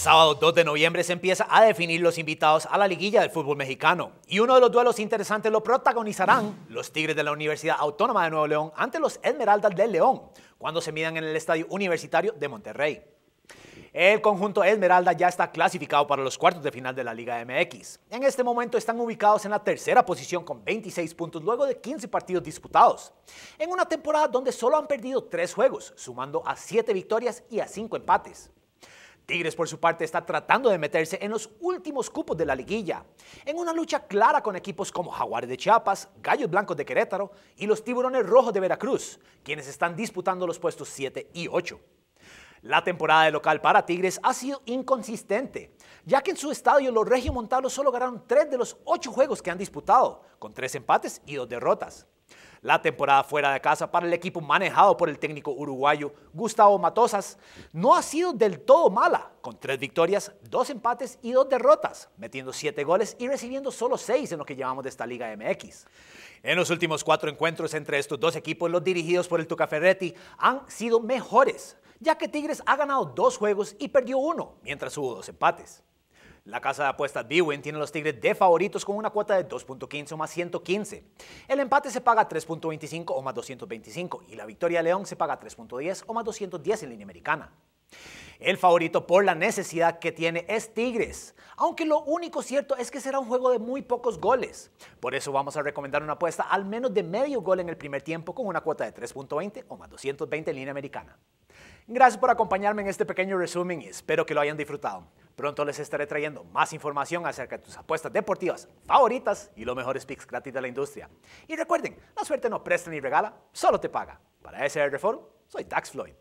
sábado 2 de noviembre se empieza a definir los invitados a la liguilla del fútbol mexicano. Y uno de los duelos interesantes lo protagonizarán los Tigres de la Universidad Autónoma de Nuevo León ante los Esmeraldas del León, cuando se midan en el Estadio Universitario de Monterrey. El conjunto Esmeralda ya está clasificado para los cuartos de final de la Liga MX. En este momento están ubicados en la tercera posición con 26 puntos luego de 15 partidos disputados. En una temporada donde solo han perdido 3 juegos, sumando a 7 victorias y a 5 empates. Tigres, por su parte, está tratando de meterse en los últimos cupos de la liguilla, en una lucha clara con equipos como Jaguares de Chiapas, Gallos Blancos de Querétaro y los Tiburones Rojos de Veracruz, quienes están disputando los puestos 7 y 8. La temporada de local para Tigres ha sido inconsistente, ya que en su estadio los Montalos solo ganaron 3 de los 8 juegos que han disputado, con 3 empates y 2 derrotas. La temporada fuera de casa para el equipo manejado por el técnico uruguayo Gustavo Matosas no ha sido del todo mala, con tres victorias, dos empates y dos derrotas, metiendo siete goles y recibiendo solo seis en lo que llevamos de esta Liga MX. En los últimos cuatro encuentros entre estos dos equipos, los dirigidos por el Tuca Ferretti han sido mejores, ya que Tigres ha ganado dos juegos y perdió uno, mientras hubo dos empates. La casa de apuestas Bwin tiene los Tigres de favoritos con una cuota de 2.15 o más 115. El empate se paga 3.25 o más 225 y la victoria de León se paga 3.10 o más 210 en línea americana. El favorito por la necesidad que tiene es Tigres, aunque lo único cierto es que será un juego de muy pocos goles. Por eso vamos a recomendar una apuesta al menos de medio gol en el primer tiempo con una cuota de 3.20 o más 220 en línea americana. Gracias por acompañarme en este pequeño resumen y espero que lo hayan disfrutado. Pronto les estaré trayendo más información acerca de tus apuestas deportivas favoritas y los mejores picks gratis de la industria. Y recuerden, la suerte no presta ni regala, solo te paga. Para ese Reform, soy Dax Floyd.